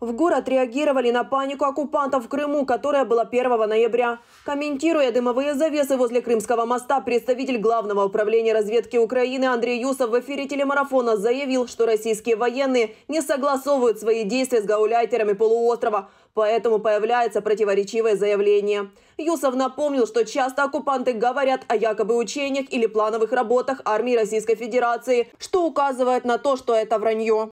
В город реагировали на панику оккупантов в Крыму, которая была 1 ноября. Комментируя дымовые завесы возле Крымского моста, представитель Главного управления разведки Украины Андрей Юсов в эфире телемарафона заявил, что российские военные не согласовывают свои действия с гауляйтерами полуострова, поэтому появляется противоречивое заявление. Юсов напомнил, что часто оккупанты говорят о якобы учениях или плановых работах армии Российской Федерации, что указывает на то, что это вранье.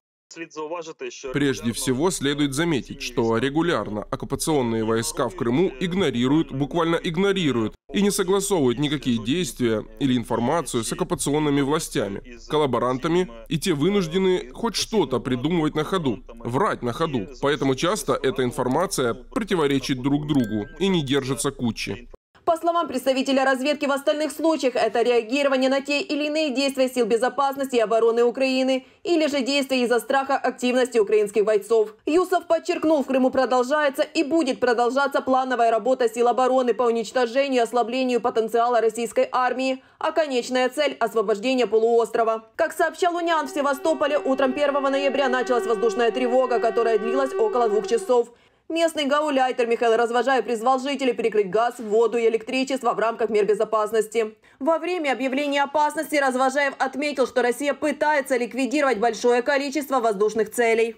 Прежде всего, следует заметить, что регулярно оккупационные войска в Крыму игнорируют, буквально игнорируют, и не согласовывают никакие действия или информацию с оккупационными властями, коллаборантами, и те вынуждены хоть что-то придумывать на ходу, врать на ходу, поэтому часто эта информация противоречит друг другу и не держится кучи. По словам представителя разведки, в остальных случаях это реагирование на те или иные действия сил безопасности и обороны Украины или же действия из-за страха активности украинских бойцов. Юсов подчеркнул, в Крыму продолжается и будет продолжаться плановая работа сил обороны по уничтожению и ослаблению потенциала российской армии, а конечная цель – освобождение полуострова. Как сообщал Унян, в Севастополе утром 1 ноября началась воздушная тревога, которая длилась около двух часов. Местный гауляйтер Михаил Развожай призвал жителей перекрыть газ, воду и электричество в рамках мер безопасности. Во время объявления опасности Развожаев отметил, что Россия пытается ликвидировать большое количество воздушных целей.